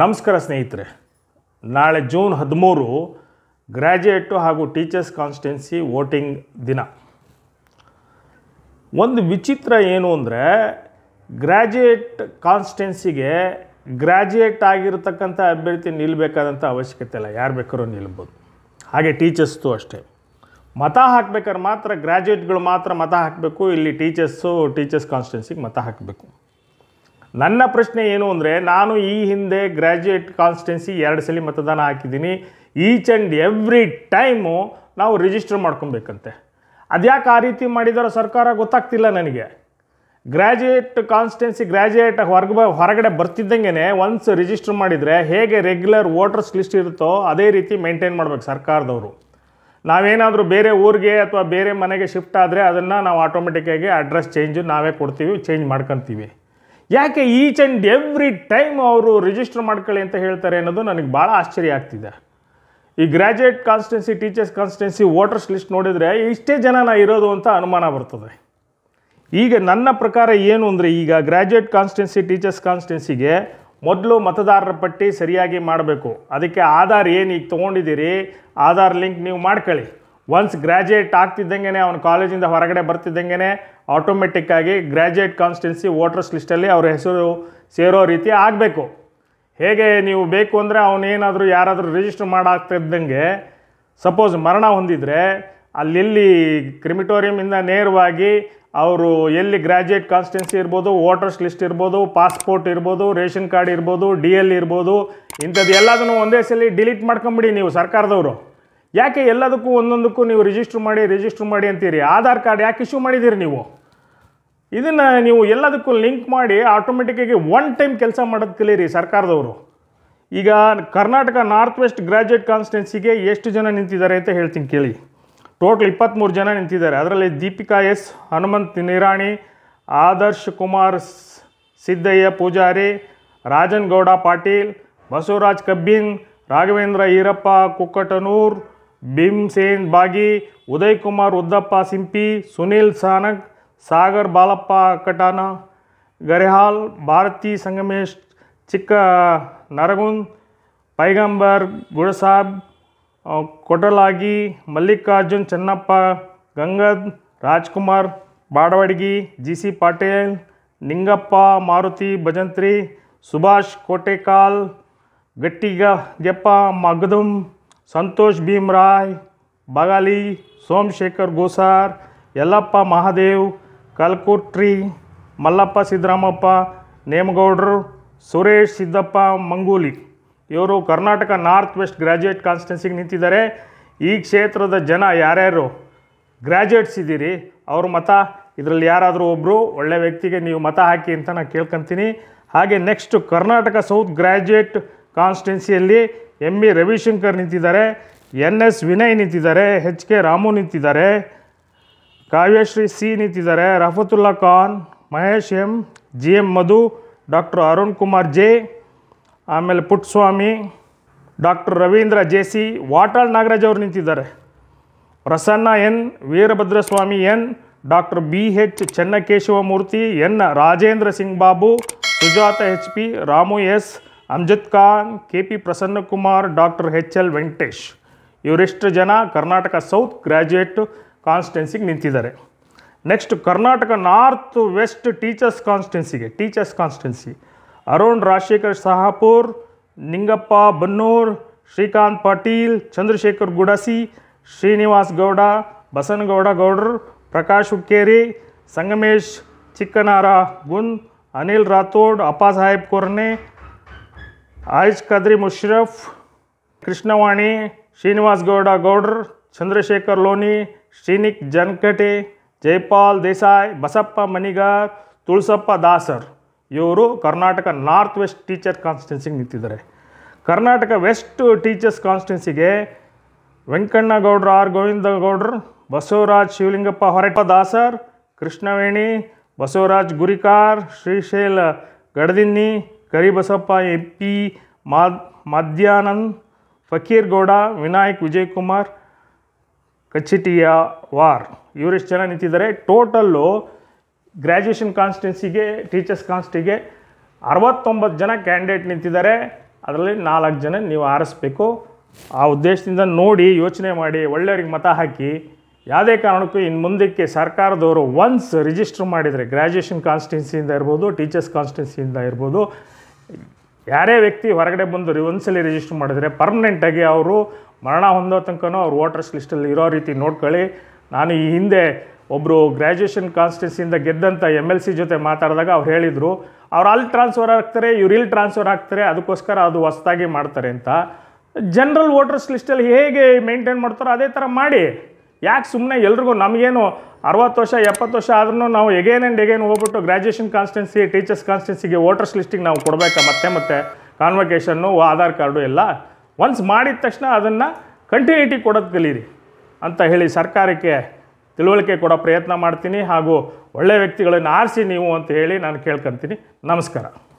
ನಮಸ್ಕಾರ ಸ್ನೇಹಿತರೆ ನಾಳೆ ಜೂನ್ ಹದಿಮೂರು ಗ್ರ್ಯಾಜುಯೇಟು ಹಾಗೂ ಟೀಚರ್ಸ್ ಕಾನ್ಸ್ಟೆನ್ಸಿ ವೋಟಿಂಗ್ ದಿನ ಒಂದು ವಿಚಿತ್ರ ಏನು ಅಂದರೆ ಗ್ರ್ಯಾಜುಯೇಟ್ ಕಾನ್ಸ್ಟೆನ್ಸಿಗೆ ಗ್ರ್ಯಾಜುಯೇಟ್ ಆಗಿರತಕ್ಕಂಥ ಅಭ್ಯರ್ಥಿ ನಿಲ್ಲಬೇಕಾದಂಥ ಅವಶ್ಯಕತೆ ಇಲ್ಲ ಯಾರು ಬೇಕಾದ್ರೂ ನಿಲ್ಬೋದು ಹಾಗೆ ಟೀಚರ್ಸ್ದು ಅಷ್ಟೇ ಮತ ಹಾಕ್ಬೇಕಾದ್ರೆ ಮಾತ್ರ ಗ್ರ್ಯಾಜುಯೇಟ್ಗಳು ಮಾತ್ರ ಮತ ಹಾಕಬೇಕು ಇಲ್ಲಿ ಟೀಚರ್ಸು ಟೀಚರ್ಸ್ ಕಾನ್ಸ್ಟಿಟ್ಯೂನ್ಸಿಗೆ ಮತ ಹಾಕಬೇಕು ನನ್ನ ಪ್ರಶ್ನೆ ಏನು ಅಂದರೆ ನಾನು ಈ ಹಿಂದೆ ಗ್ರ್ಯಾಜುಯೇಟ್ ಕಾನ್ಸ್ಟಿಟ್ಯೂನ್ಸಿ ಎರಡು ಸಲ ಮತದಾನ ಹಾಕಿದ್ದೀನಿ ಈಚ್ ಆ್ಯಂಡ್ ಎವ್ರಿ ಟೈಮು ನಾವು ರಿಜಿಸ್ಟರ್ ಮಾಡ್ಕೊಬೇಕಂತೆ ಅದ್ಯಾಕೆ ಆ ರೀತಿ ಮಾಡಿದಾರೋ ಸರ್ಕಾರ ಗೊತ್ತಾಗ್ತಿಲ್ಲ ನನಗೆ ಗ್ರ್ಯಾಜುಯೇಟ್ ಕಾನ್ಸ್ಟೆನ್ಸಿ ಗ್ರ್ಯಾಜುಯೇಟ್ ಹೊರಗೆ ಹೊರಗಡೆ ಬರ್ತಿದ್ದಂಗೆ ಒನ್ಸ್ ರಿಜಿಸ್ಟರ್ ಮಾಡಿದರೆ ಹೇಗೆ ರೆಗ್ಯುಲರ್ ವೋಟರ್ಸ್ ಲಿಸ್ಟ್ ಇರುತ್ತೋ ಅದೇ ರೀತಿ ಮೇಂಟೈನ್ ಮಾಡಬೇಕು ಸರ್ಕಾರದವರು ನಾವೇನಾದರೂ ಬೇರೆ ಊರಿಗೆ ಅಥವಾ ಬೇರೆ ಮನೆಗೆ ಶಿಫ್ಟ್ ಆದರೆ ಅದನ್ನು ನಾವು ಆಟೋಮೆಟಿಕ್ಕಾಗಿ ಅಡ್ರೆಸ್ ಚೇಂಜು ನಾವೇ ಕೊಡ್ತೀವಿ ಚೇಂಜ್ ಮಾಡ್ಕೊತೀವಿ ಯಾಕೆ ಈಚ್ ಆ್ಯಂಡ್ ಎವ್ರಿ ಟೈಮ್ ಅವರು ರಿಜಿಸ್ಟರ್ ಮಾಡ್ಕೊಳ್ಳಿ ಅಂತ ಹೇಳ್ತಾರೆ ಅನ್ನೋದು ನನಗೆ ಭಾಳ ಆಶ್ಚರ್ಯ ಆಗ್ತಿದೆ ಈ graduate constituency teachers constituency voters list ನೋಡಿದರೆ ಇಷ್ಟೇ ಜನ ನಾ ಇರೋದು ಅಂತ ಅನುಮಾನ ಬರ್ತದೆ ಈಗ ನನ್ನ ಪ್ರಕಾರ ಏನು ಅಂದರೆ ಈಗ ಗ್ರ್ಯಾಜುಯೇಟ್ ಕಾನ್ಸ್ಟೆನ್ಸಿ ಟೀಚರ್ಸ್ ಕಾನ್ಸ್ಟೆನ್ಸಿಗೆ ಮೊದಲು ಮತದಾರರ ಪಟ್ಟಿ ಸರಿಯಾಗಿ ಮಾಡಬೇಕು ಅದಕ್ಕೆ ಆಧಾರ್ ಏನು ಈಗ ತೊಗೊಂಡಿದ್ದೀರಿ ಆಧಾರ್ ಲಿಂಕ್ ನೀವು ಮಾಡ್ಕೊಳ್ಳಿ ಒನ್ಸ್ ಗ್ರ್ಯಾಜುಯೇಟ್ ಆಗ್ತಿದ್ದಂಗೆ ಅವನ ಕಾಲೇಜಿಂದ ಹೊರಗಡೆ ಬರ್ತಿದ್ದಂಗೆ ಆಟೋಮೆಟಿಕ್ಕಾಗಿ ಗ್ರ್ಯಾಜುಯೇಟ್ ಕಾನ್ಸ್ಟೆನ್ಸಿ ವೋಟರ್ಸ್ ಲಿಸ್ಟಲ್ಲಿ ಅವ್ರ ಹೆಸರು ಸೇರೋ ರೀತಿ ಆಗಬೇಕು ಹೇಗೆ ನೀವು ಬೇಕು ಅಂದರೆ ಅವನೇನಾದರೂ ಯಾರಾದರೂ ರಿಜಿಸ್ಟರ್ ಮಾಡಾಗ್ತಿದ್ದಂಗೆ ಸಪೋಸ್ ಮರಣ ಹೊಂದಿದರೆ ಕ್ರಿಮಿಟೋರಿಯಂ ಇಂದ ನೇರವಾಗಿ ಅವರು ಎಲ್ಲಿ ಗ್ರ್ಯಾಜುಯೇಟ್ ಕಾನ್ಸ್ಟೆನ್ಸಿ ಇರ್ಬೋದು ವೋಟರ್ಸ್ ಲಿಸ್ಟ್ ಇರ್ಬೋದು ಪಾಸ್ಪೋರ್ಟ್ ಇರ್ಬೋದು ರೇಷನ್ ಕಾರ್ಡ್ ಇರ್ಬೋದು ಡಿ ಎಲ್ ಇರ್ಬೋದು ಇಂಥದ್ದು ಎಲ್ಲದನ್ನು ಒಂದೇ ಸಲ ಡಿಲೀಟ್ ಮಾಡ್ಕೊಂಬಿಡಿ ನೀವು ಸರ್ಕಾರದವರು ಯಾಕೆ ಎಲ್ಲದಕ್ಕೂ ಒಂದೊಂದಕ್ಕೂ ನೀವು ರಿಜಿಸ್ಟರ್ ಮಾಡಿ ರಿಜಿಸ್ಟರ್ ಮಾಡಿ ಅಂತೀರಿ ಆಧಾರ್ ಕಾರ್ಡ್ ಯಾಕೆ ಇಶ್ಯೂ ಮಾಡಿದ್ದೀರಿ ನೀವು ಇದನ್ನು ನೀವು ಎಲ್ಲದಕ್ಕೂ ಲಿಂಕ್ ಮಾಡಿ ಆಟೋಮೆಟಿಕ್ಕಾಗಿ ಒನ್ ಟೈಮ್ ಕೆಲಸ ಮಾಡೋದು ಕಲೀರಿ ಸರ್ಕಾರದವರು ಈಗ ಕರ್ನಾಟಕ ನಾರ್ತ್ ವೆಸ್ಟ್ ಗ್ರ್ಯಾಜುಯೇಟ್ ಕಾನ್ಸ್ಟೆನ್ಸಿಗೆ ಎಷ್ಟು ಜನ ನಿಂತಿದ್ದಾರೆ ಅಂತ ಹೇಳ್ತೀನಿ ಕೇಳಿ ಟೋಟಲ್ ಇಪ್ಪತ್ತ್ಮೂರು ಜನ ನಿಂತಿದ್ದಾರೆ ಅದರಲ್ಲಿ ದೀಪಿಕಾ ಎಸ್ ಹನುಮಂತ್ ನಿರಾಣಿ ಆದರ್ಶ್ ಕುಮಾರ್ ಸಿದ್ದಯ್ಯ ಪೂಜಾರಿ ರಾಜನ್ ಗೌಡ ಪಾಟೀಲ್ ಬಸವರಾಜ್ ಕಬ್ಬಿನ್ ರಾಘವೇಂದ್ರ ಈರಪ್ಪ ಕುಕ್ಕಟನೂರ್ ಭೀಮ್ಸೇನ್ ಬಾಗಿ ಉದಯ್ ಕುಮಾರ್ ಉದ್ದಪ್ಪ ಸಿಂಪಿ ಸುನೀಲ್ ಸಾನಗ್ ಸಾಗರ್ ಬಾಲಪ್ಪ ಕಟಾನ ಗರೆಹಾಲ್ ಭಾರತಿ ಸಂಗಮೇಶ್ ಚಿಕ್ಕ ನರಗುಂದ್ ಪೈಗಂಬರ್ ಗುಡಸಾಬ್ ಕೊಡಲಾಗಿ ಮಲ್ಲಿಕಾರ್ಜುನ್ ಚೆನ್ನಪ್ಪ ಗಂಗದ್ ರಾಜ್ಕುಮಾರ್ ಬಾಡವಡ್ಗಿ ಜಿ ಸಿ ಪಾಟೀಲ್ ನಿಂಗಪ್ಪ ಮಾರುತಿ ಭಜಂತ್ರಿ ಸುಭಾಷ್ ಕೋಟೆಕಾಲ್ ಗಟ್ಟಿಗ ಗೆಪ್ಪ ಮಗದುಮ್ ಸಂತೋಷ್ ಭೀಮ್ರಾಯ್ ಬಗಾಲಿ ಸೋಮಶೇಖರ್ ಗೋಸಾರ್ ಯಲ್ಲಪ್ಪ ಮಹಾದೇವ್ ಕಲ್ಕುಟ್ರಿ ಮಲ್ಲಪ್ಪ ಸಿದ್ದರಾಮಪ್ಪ ನೇಮಗೌಡ್ರು ಸುರೇಶ್ ಸಿದ್ದಪ್ಪ ಮಂಗೂಲಿ ಇವರು ಕರ್ನಾಟಕ ನಾರ್ತ್ ವೆಸ್ಟ್ ಗ್ರ್ಯಾಜುಯೇಟ್ ಕಾನ್ಸ್ಟೆನ್ಸಿಗೆ ನಿಂತಿದ್ದಾರೆ ಈ ಕ್ಷೇತ್ರದ ಜನ ಯಾರ್ಯಾರು ಗ್ರ್ಯಾಜುಯೇಟ್ಸ್ ಇದ್ದೀರಿ ಅವ್ರ ಮತ ಇದರಲ್ಲಿ ಯಾರಾದರೂ ಒಬ್ಬರು ಒಳ್ಳೆ ವ್ಯಕ್ತಿಗೆ ನೀವು ಮತ ಹಾಕಿ ಅಂತ ನಾನು ಕೇಳ್ಕೊತೀನಿ ಹಾಗೆ ನೆಕ್ಸ್ಟ್ ಕರ್ನಾಟಕ ಸೌತ್ ಗ್ರ್ಯಾಜುಯೇಟ್ ಕಾನ್ಸ್ಟೆನ್ಸಿಯಲ್ಲಿ ಎಮ್ ಬಿ ರವಿಶಂಕರ್ ನಿಂತಿದ್ದಾರೆ ಎನ್ ಎಸ್ ವಿನಯ್ ನಿಂತಿದ್ದಾರೆ ಹೆಚ್ ಕೆ ರಾಮು ನಿಂತಿದ್ದಾರೆ ಕಾವ್ಯಶ್ರೀ ಸಿ ನಿಂತಿದ್ದಾರೆ Rafatulla Khan Mahesh M G M Madhu doctor Arun Kumar J ಆಮೇಲೆ Putswamy doctor Ravindra J C Vatal Nagaraj ಅವರು ನಿಂತಿದ್ದಾರೆ Prasanna N Veerabhadraswamy N doctor B H Channakeshavamurthy N Rajendra Singh Babu Sujatha H P Ramu S Amjad Khan K P Prasannakumar doctor H L Venkatesh ಇವರಿಷ್ಟು ಜನ ಕರ್ನಾಟಕ ಸೌತ್ ಗ್ರ್ಯಾಜುಯೇಟ್ ಕಾನ್ಸ್ಟೆನ್ಸಿಗೆ ನಿಂತಿದ್ದಾರೆ next Karnataka north west teachers ಕಾನ್ಸ್ಟೆನ್ಸಿಗೆ teachers constituency Arun Rajashekhar Shahapur निंगप्पा Bannur Shrikant Patil Chandrashekhar Gudasi Srinivas Gowda Basanagoud Goudar Prakash Hukkere Sangamesh Chikkanaragund Anil अपा साहेब कोरने आयज कदरी मुश्रफ कृष्णवाणी श्रीनिवास गौड़ा गौडर चंद्रशेखर लोनी श्रीनिक जनकटे जयपाल देसाई बसप्पा मणिगार तुलसप्पा दासर ಇವರು ಕರ್ನಾಟಕ ನಾರ್ತ್ ವೆಸ್ಟ್ ಟೀಚರ್ ಕಾನ್ಸ್ಟಿಟ್ಯೂನ್ಸಿಗೆ ನಿಂತಿದ್ದಾರೆ ಕರ್ನಾಟಕ ವೆಸ್ಟ್ ಟೀಚರ್ಸ್ ಕಾನ್ಸ್ಟಿಟ್ಯೂನ್ಸಿಗೆ ವೆಂಕಣ್ಣಗೌಡ್ರು ಆರ್ ಗೌಡ್ರು ಬಸವರಾಜ್ ಶಿವಲಿಂಗಪ್ಪ ಹೊರಟ ದಾಸರ್ ಕೃಷ್ಣವೇಣಿ ಬಸವರಾಜ್ ಗುರಿಕಾರ್ ಶ್ರೀಶೈಲ ಗಡದಿನ್ನಿ ಕರಿಬಸಪ್ಪ ಎಂ ಪಿ ಮಾದ್ ಮಧ್ಯಾನಂದ್ ಫಕೀರ್ ಗೌಡ ವಿನಾಯಕ್ ವಿಜಯಕುಮಾರ್ ಕಚಿಟಿಯ ವಾರ್ ಇವರಿಷ್ಟು ಜನ ನಿಂತಿದ್ದಾರೆ ಟೋಟಲ್ಲು ಗ್ರ್ಯಾಜುಯೇಷನ್ ಕಾನ್ಸ್ಟೆನ್ಸಿಗೆ ಟೀಚರ್ಸ್ ಕಾನ್ಸ್ಟಿಗೆ ಅರವತ್ತೊಂಬತ್ತು ಜನ ಕ್ಯಾಂಡಿಡೇಟ್ ನಿಂತಿದ್ದಾರೆ ಅದರಲ್ಲಿ ನಾಲ್ಕು ಜನ ನೀವು ಆರಿಸ್ಬೇಕು ಆ ಉದ್ದೇಶದಿಂದ ನೋಡಿ ಯೋಚನೆ ಮಾಡಿ ಒಳ್ಳೆಯವ್ರಿಗೆ ಮತ ಹಾಕಿ ಯಾವುದೇ ಕಾರಣಕ್ಕೂ ಇನ್ನು ಮುಂದಕ್ಕೆ ಸರ್ಕಾರದವರು ಒನ್ಸ್ ರಿಜಿಸ್ಟರ್ ಮಾಡಿದರೆ ಗ್ರ್ಯಾಜುಯೇಷನ್ ಕಾನ್ಸ್ಟೆನ್ಸಿಯಿಂದ ಇರ್ಬೋದು ಟೀಚರ್ಸ್ ಕಾನ್ಸ್ಟೆನ್ಸಿಯಿಂದ ಇರ್ಬೋದು ಯಾರೇ ವ್ಯಕ್ತಿ ಹೊರಗಡೆ ಬಂದು ಒಂದ್ಸಲಿ ರಿಜಿಸ್ಟರ್ ಮಾಡಿದರೆ ಪರ್ಮನೆಂಟಾಗಿ ಅವರು ಮರಣ ಹೊಂದೋ ತನಕನೂ ಅವ್ರು ವೋಟರ್ಸ್ ಲಿಸ್ಟಲ್ಲಿ ಇರೋ ರೀತಿ ನೋಡ್ಕೊಳ್ಳಿ ನಾನು ಈ ಹಿಂದೆ ಒಬ್ಬರು ಗ್ರ್ಯಾಜುಯೇಷನ್ ಕಾನ್ಸ್ಟಿಟ್ಯೂನ್ಸಿಯಿಂದ ಗೆದ್ದಂಥ ಎಮ್ ಎಲ್ ಸಿ ಜೊತೆ ಮಾತಾಡಿದಾಗ ಅವ್ರು ಹೇಳಿದರು ಅವ್ರು ಅಲ್ಲಿ ಟ್ರಾನ್ಸ್ಫರ್ ಆಗ್ತಾರೆ ಇವ್ರು ಇಲ್ಲಿ ಟ್ರಾನ್ಸ್ಫರ್ ಆಗ್ತಾರೆ ಅದಕ್ಕೋಸ್ಕರ ಅದು ಹೊಸ್ದಾಗಿ ಮಾಡ್ತಾರೆ ಅಂತ ಜನರಲ್ ವೋಟರ್ಸ್ ಲಿಸ್ಟಲ್ಲಿ ಹೇಗೆ ಮೇಂಟೈನ್ ಮಾಡ್ತಾರೋ ಅದೇ ಥರ ಮಾಡಿ ಯಾಕೆ ಸುಮ್ಮನೆ ಎಲ್ರಿಗೂ ನಮಗೇನು ಅರವತ್ತು ವರ್ಷ ಎಪ್ಪತ್ತು ವರ್ಷ ಆದ್ರೂ ನಾವು ಎಗೇನ್ ಆ್ಯಂಡ್ ಎಗೇನ್ ಹೋಗ್ಬಿಟ್ಟು ಗ್ರ್ಯಾಜುಯೇಷನ್ ಕಾನ್ಸ್ಟೆನ್ಸಿ ಟೀಚರ್ಸ್ ಕಾನ್ಸ್ಟೆನ್ಸಿಗೆ ವೋಟರ್ಸ್ ಲಿಸ್ಟಿಗೆ ನಾವು ಕೊಡಬೇಕಾ ಮತ್ತೆ ಮತ್ತೆ ಕಾನ್ವಕೇಷನ್ನು ಆಧಾರ್ ಕಾರ್ಡು ಎಲ್ಲ ಒನ್ಸ್ ಮಾಡಿದ ತಕ್ಷಣ ಅದನ್ನು ಕಂಟಿನ್ಯೂಟಿ ಕೊಡೋದು ಕಲೀರಿ ಅಂತ ಹೇಳಿ ಸರ್ಕಾರಕ್ಕೆ ತಿಳುವಳಿಕೆ ಕೊಡೋ ಪ್ರಯತ್ನ ಮಾಡ್ತೀನಿ ಹಾಗೂ ಒಳ್ಳೆಯ ವ್ಯಕ್ತಿಗಳನ್ನು ಆರಿಸಿ ನೀವು ಅಂತ ಹೇಳಿ ನಾನು ಕೇಳ್ಕೊತೀನಿ ನಮಸ್ಕಾರ